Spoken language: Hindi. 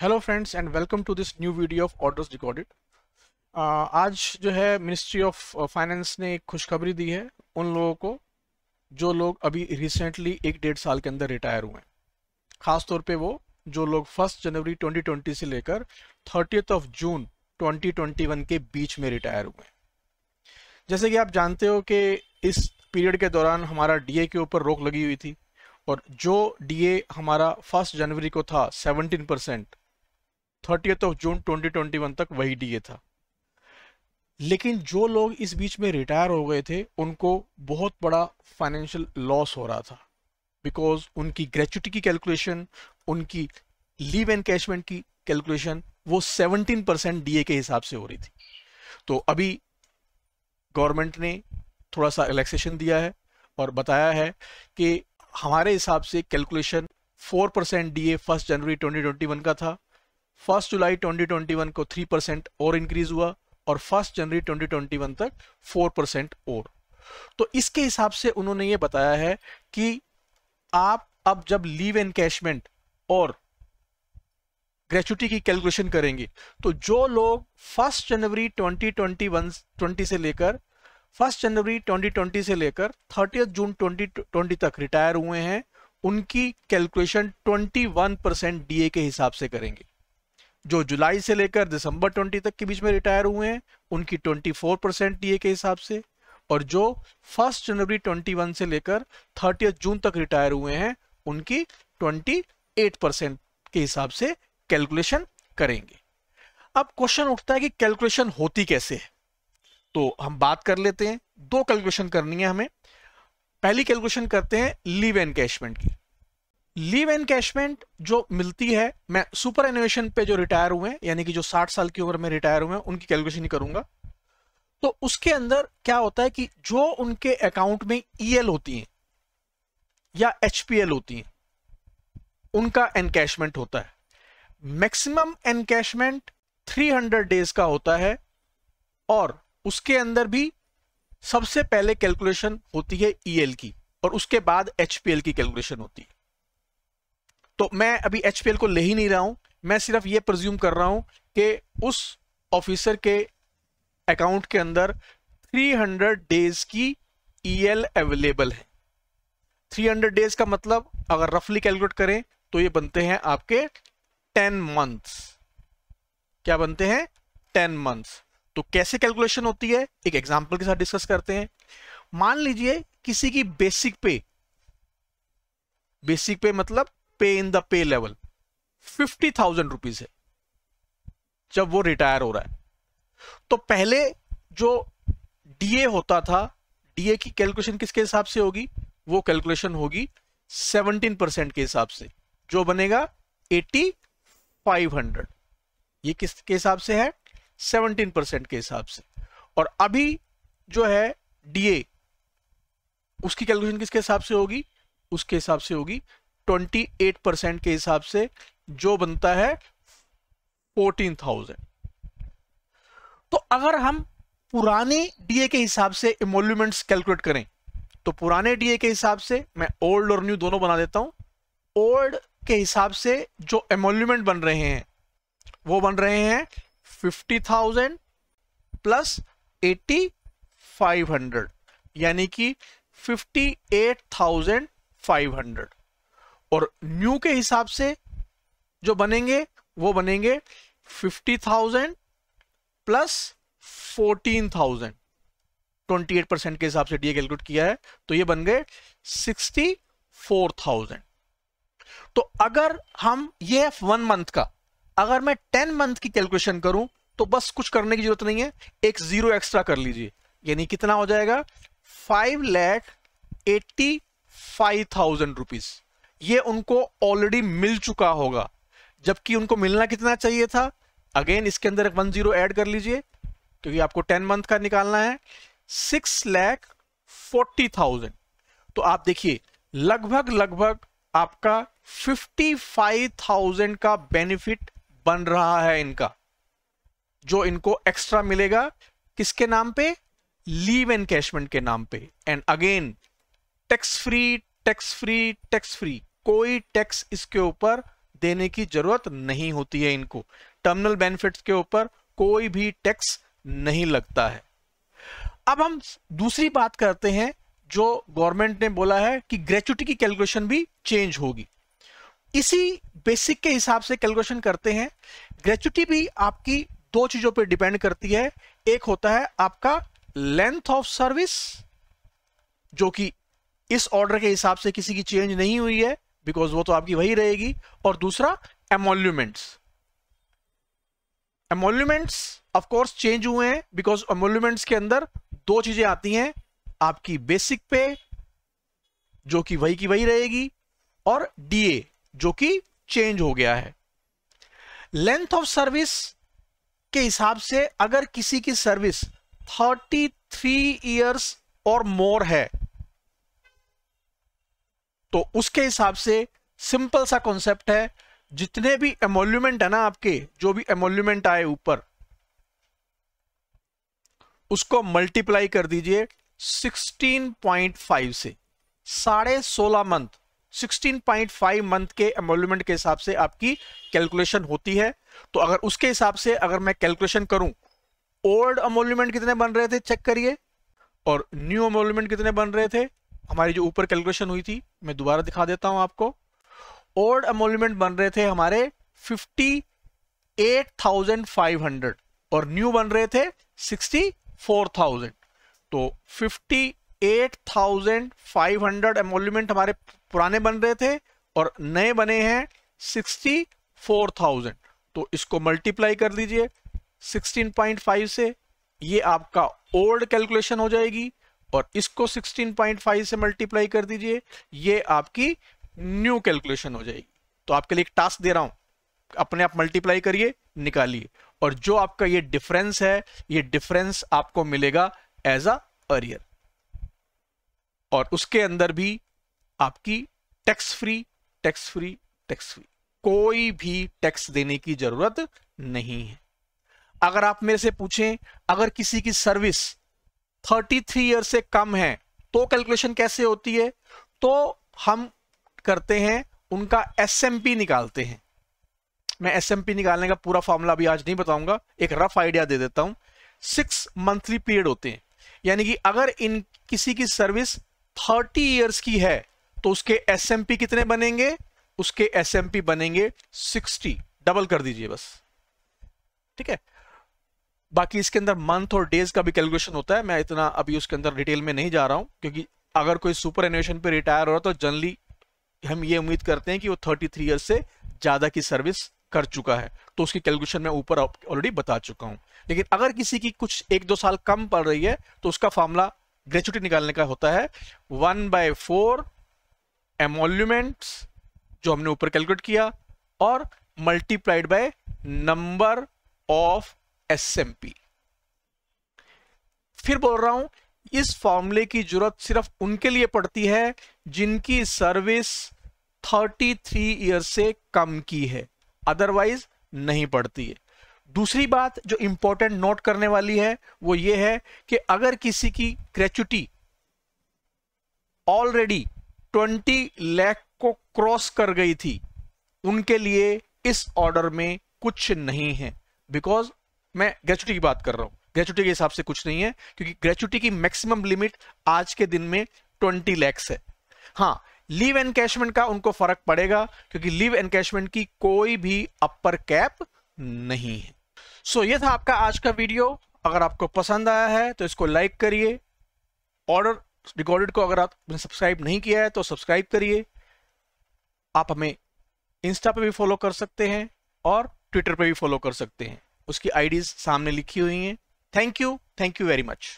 hello friends and welcome to this new video of orders recorded आज जो है मिनिस्ट्री ऑफ फाइनेंस ने एक खुशखबरी दी है उन लोगों को जो लोग अभी रिसेंटली एक डेढ़ साल के अंदर रिटायर हुए हैं तौर पे वो जो लोग फर्स्ट जनवरी 2020 से लेकर थर्टीथ ऑफ जून 2021 के बीच में रिटायर हुए हैं जैसे कि आप जानते हो कि इस पीरियड के दौरान हमारा डीए के ऊपर रोक लगी हुई थी और जो डीए हमारा फर्स्ट जनवरी को था 17 percent thirty of June twenty twenty one तक वही डी ए था लेकिन जो लोग इस बीच में रिटायर हो गए थे उनको बहुत बड़ा फाइनेंशियल लॉस हो रहा था बिकॉज उनकी ग्रेचुटी की कैलकुलेशन उनकी लीव एनकैशमेंट की कैलकुलेशन वो 17 परसेंट डी के हिसाब से हो रही थी तो अभी गवर्नमेंट ने थोड़ा सा रिलैक्सेशन दिया है और बताया है कि हमारे हिसाब से कैलकुलेशन 4 परसेंट डी फर्स्ट जनवरी 2021 का था फर्स्ट जुलाई 2021 को 3 परसेंट और इंक्रीज हुआ और फर्स्ट जनवरी 2021 तक 4 परसेंट और तो इसके हिसाब से उन्होंने ये बताया है कि आप अब जब लीव एनकैशमेंट और ग्रेचुटी की कैलकुलेशन करेंगे तो जो लोग फर्स्ट जनवरी 2021 20 से लेकर फर्स्ट जनवरी 2020 से लेकर थर्टी जून 2020 तक रिटायर हुए हैं उनकी कैलकुलेशन 21 परसेंट डीए के हिसाब से करेंगे जो जुलाई से लेकर दिसंबर 20 तक के बीच में रिटायर हुए हैं उनकी 24 परसेंट डी के हिसाब से और जो फर्स्ट जनवरी 21 से लेकर 30 जून तक रिटायर हुए हैं उनकी 28 परसेंट के हिसाब से कैलकुलेशन करेंगे अब क्वेश्चन उठता है कि कैलकुलेशन होती कैसे है तो हम बात कर लेते हैं दो कैलकुलेशन करनी है हमें पहली कैलकुलेशन करते हैं लीव एनकैशमेंट की लीव एनकैशमेंट जो मिलती है मैं सुपर एनिवेशन पे जो रिटायर हुए हैं यानी कि जो 60 साल की उम्र में रिटायर हुए हैं उनकी कैलकुलेशन ही करूंगा तो उसके अंदर क्या होता है कि जो उनके अकाउंट में ईएल e होती हैं या एचपीएल होती हैं उनका एनकैशमेंट होता है मैक्सिमम एनकैशमेंट 300 डेज का होता है और उसके अंदर भी सबसे पहले कैलकुलेशन होती है ईएल e की और उसके बाद एचपीएल की कैलकुलेशन होती है तो मैं अभी एच को ले ही नहीं रहा हूँ मैं सिर्फ ये प्रज्यूम कर रहा हूँ कि उस ऑफिसर के अकाउंट के अंदर 300 डेज की ईएल e अवेलेबल है 300 डेज का मतलब अगर रफली कैलकुलेट करें तो ये बनते हैं आपके 10 मंथ्स क्या बनते हैं 10 मंथ्स तो कैसे कैलकुलेशन होती है एक एग्जांपल के साथ डिस्कस करते हैं मान लीजिए किसी की बेसिक पे बेसिक पे मतलब pay in the pay level fifty thousand rupees है जब वो रिटायर हो रहा है तो पहले जो डीए होता था डीए की कैलकुलेशन किसके हिसाब से होगी वो कैलकुलेशन होगी सेवनटीन परसेंट के हिसाब से जो बनेगा एटी फाइव हंड्रेड ये किसके हिसाब से है सेवनटीन परसेंट के हिसाब से और अभी जो है डीए उसकी कैलकुलेशन किसके हिसाब से होगी उसके हिसाब से होगी ट्वेंटी एट परसेंट के हिसाब से जो बनता है फोर्टीन थाउजेंड तो अगर हम पुराने डीए के हिसाब से इमोल्यूमेंट्स कैलकुलेट करें तो पुराने डीए के हिसाब से मैं ओल्ड और न्यू दोनों बना देता हूं ओल्ड के हिसाब से जो एमोल्यूमेंट बन रहे हैं वो बन रहे हैं fifty thousand plus five hundred यानी कि fifty eight thousand five hundred और न्यू के हिसाब से जो बनेंगे वो बनेंगे fifty thousand plus fourteen thousand twenty eight percent के हिसाब से डीए कैलकुलेट किया है तो ये बन गए सिक्सटी फोर थाउजेंड तो अगर हम ये वन मंथ का अगर मैं टेन मंथ की कैलकुलेशन करूं तो बस कुछ करने की जरूरत नहीं है एक जीरो एक्स्ट्रा कर लीजिए यानी कितना हो जाएगा five lakh eighty five thousand rupees ये उनको ऑलरेडी मिल चुका होगा जबकि उनको मिलना कितना चाहिए था अगेन इसके अंदर वन जीरो एड कर लीजिए क्योंकि आपको टेन मंथ का निकालना है सिक्स लैख फोर्टी थाउजेंड तो आप देखिए लगभग लगभग आपका फिफ्टी फाइव थाउजेंड का बेनिफिट बन रहा है इनका जो इनको एक्स्ट्रा मिलेगा किसके नाम पे लीव एंड कैशमेंट के नाम पे and again tax free tax free tax free कोई टैक्स इसके ऊपर देने की जरूरत नहीं होती है इनको टर्मिनल बेनिफिट्स के ऊपर कोई भी टैक्स नहीं लगता है अब हम दूसरी बात करते हैं जो गवर्नमेंट ने बोला है कि ग्रेचुटी की कैलकुलेशन भी चेंज होगी इसी बेसिक के हिसाब से कैलकुलेशन करते हैं ग्रेचुटी भी आपकी दो चीजों पर डिपेंड करती है एक होता है आपका लेंथ ऑफ सर्विस जो कि इस ऑर्डर के हिसाब से किसी की चेंज नहीं हुई है बिकॉज वो तो आपकी वही रहेगी और दूसरा एमोल्यूमेंट्स एमोल्यूमेंट्स ऑफकोर्स चेंज हुए हैं बिकॉज एमोल्यूमेंट्स के अंदर दो चीजें आती हैं आपकी बेसिक पे जो कि वही की वही रहेगी और डीए जो कि चेंज हो गया है लेंथ ऑफ सर्विस के हिसाब से अगर किसी की सर्विस 33 इयर्स और मोर है तो उसके हिसाब से सिंपल सा कॉन्सेप्ट है जितने भी एमोल्यूमेंट है ना आपके जो भी एमोल्यूमेंट आए ऊपर उसको मल्टीप्लाई कर दीजिए 16.5 से साढ़े सोलह मंथ 16.5 मंथ के एमोल्यूमेंट के हिसाब से आपकी कैलकुलेशन होती है तो अगर उसके हिसाब से अगर मैं कैलकुलेशन करूं ओल्ड अमोल्यूमेंट कितने बन रहे थे चेक करिए और न्यू अमोल्यूमेंट कितने बन रहे थे हमारी जो ऊपर कैलकुलेशन हुई थी मैं दोबारा दिखा देता हूं आपको ओल्ड अमोलमेंट बन रहे थे हमारे 58,500 और न्यू बन रहे थे 64,000 तो 58,500 एमोलमेंट हमारे पुराने बन रहे थे और नए बने हैं 64,000 तो इसको मल्टीप्लाई कर दीजिए 16.5 से ये आपका ओल्ड कैलकुलेशन हो जाएगी और इसको 16.5 से मल्टीप्लाई कर दीजिए ये आपकी न्यू कैलकुलेशन हो जाएगी तो आपके लिए एक टास्क दे रहा हूं अपने आप मल्टीप्लाई करिए निकालिए और जो आपका ये डिफरेंस है ये डिफरेंस आपको मिलेगा एज अ अरियर और उसके अंदर भी आपकी tax free tax free tax free कोई भी टैक्स देने की जरूरत नहीं है अगर आप मेरे से पूछें अगर किसी की सर्विस 33 ईयर से कम है तो कैलकुलेशन कैसे होती है तो हम करते हैं उनका एस निकालते हैं मैं एस निकालने का पूरा फॉर्मूला अभी आज नहीं बताऊंगा एक रफ आइडिया दे देता हूं सिक्स मंथली पीरियड होते हैं यानी कि अगर इन किसी की सर्विस थर्टी ईयर्स की है तो उसके एस कितने बनेंगे उसके एस बनेंगे सिक्सटी डबल कर दीजिए बस ठीक है बाकी इसके अंदर मंथ और डेज का भी कैलकुलेशन होता है मैं इतना अभी उसके अंदर डिटेल में नहीं जा रहा हूँ क्योंकि अगर कोई सुपर एनुएशन पे रिटायर हो रहा तो जनरली हम ये उम्मीद करते हैं कि वो 33 ईयर से ज़्यादा की सर्विस कर चुका है तो उसकी कैलकुलेशन मैं ऊपर ऑलरेडी बता चुका हूँ लेकिन अगर किसी की कुछ एक दो साल कम पड़ रही है तो उसका फॉर्मूला ग्रेचुटी निकालने का होता है वन बाय फोर एमोल्यूमेंट्स जो हमने ऊपर कैलकुलेट किया और multiplied by number of SMP फिर बोल रहा हूं इस फॉर्मूले की जरूरत सिर्फ उनके लिए पड़ती है जिनकी सर्विस 33 ईयर से कम की है अदरवाइज नहीं पड़ती है दूसरी बात जो इंपॉर्टेंट नोट करने वाली है वो ये है कि अगर किसी की ग्रेचुटी ऑलरेडी 20 लाख को क्रॉस कर गई थी उनके लिए इस ऑर्डर में कुछ नहीं है बिकॉज मैं ग्रेचुटी की बात कर रहा हूँ ग्रेचुटी के हिसाब से कुछ नहीं है क्योंकि ग्रेचुटी की मैक्सिमम लिमिट आज के दिन में ट्वेंटी लैक्स है हाँ लीव एनकैशमेंट का उनको फर्क पड़ेगा क्योंकि लीव एनकैशमेंट की कोई भी अपर कैप नहीं है सो so, ये था आपका आज का वीडियो अगर आपको पसंद आया है तो इसको लाइक करिए ऑर्डर रिकॉर्डेड को अगर आपने सब्सक्राइब नहीं किया है तो सब्सक्राइब करिए आप हमें इंस्टा पे भी फॉलो कर सकते हैं और ट्विटर पे भी फॉलो कर सकते हैं उसकी आईडीज सामने लिखी हुई हैं thank you thank you very much